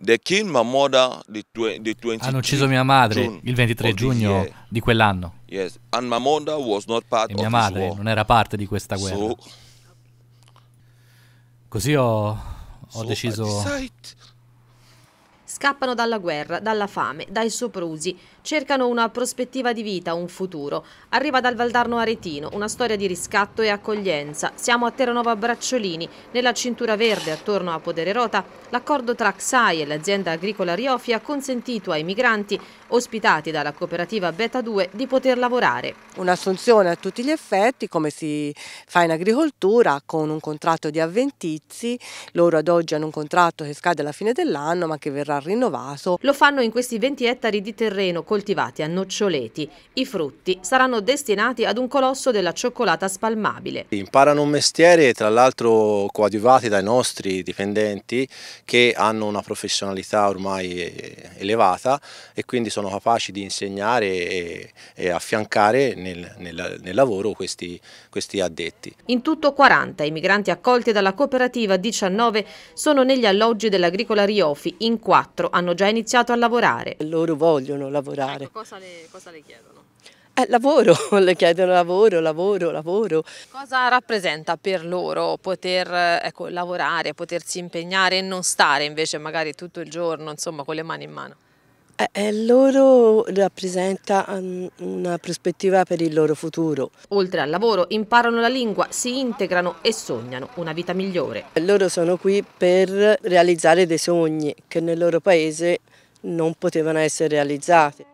They killed my mother the, the 23 Hanno ucciso mia madre June il 23 giugno di quell'anno. Yes. And my mother was not part e mia madre non era parte di questa guerra. So, Così ho, ho so deciso Scappano dalla guerra, dalla fame, dai soprusi, cercano una prospettiva di vita, un futuro. Arriva dal Valdarno Aretino, una storia di riscatto e accoglienza. Siamo a Terranova Bracciolini, nella cintura verde attorno a Podere Rota. l'accordo tra XAI e l'azienda agricola Riofi ha consentito ai migranti, ospitati dalla cooperativa Beta 2, di poter lavorare. Un'assunzione a tutti gli effetti, come si fa in agricoltura, con un contratto di avventizi, loro ad oggi hanno un contratto che scade alla fine dell'anno ma che verrà sarà rinnovato. Lo fanno in questi 20 ettari di terreno coltivati a noccioleti. I frutti saranno destinati ad un colosso della cioccolata spalmabile. Imparano un mestiere, tra l'altro coadiuvati dai nostri dipendenti che hanno una professionalità ormai eh, elevata e quindi sono capaci di insegnare e, e affiancare nel, nel, nel lavoro questi, questi addetti. In tutto 40 i migranti accolti dalla cooperativa 19 sono negli alloggi dell'agricola Riofi in quattro quattro hanno già iniziato a lavorare. Loro vogliono lavorare. Ecco, cosa, le, cosa le chiedono? Eh, lavoro, le chiedono lavoro, lavoro, lavoro. Cosa rappresenta per loro poter ecco, lavorare, potersi impegnare e non stare invece magari tutto il giorno insomma, con le mani in mano? Eh, eh, loro rappresenta mm, una prospettiva per il loro futuro. Oltre al lavoro imparano la lingua, si integrano e sognano una vita migliore. Loro sono qui per realizzare dei sogni che nel loro paese non potevano essere realizzati.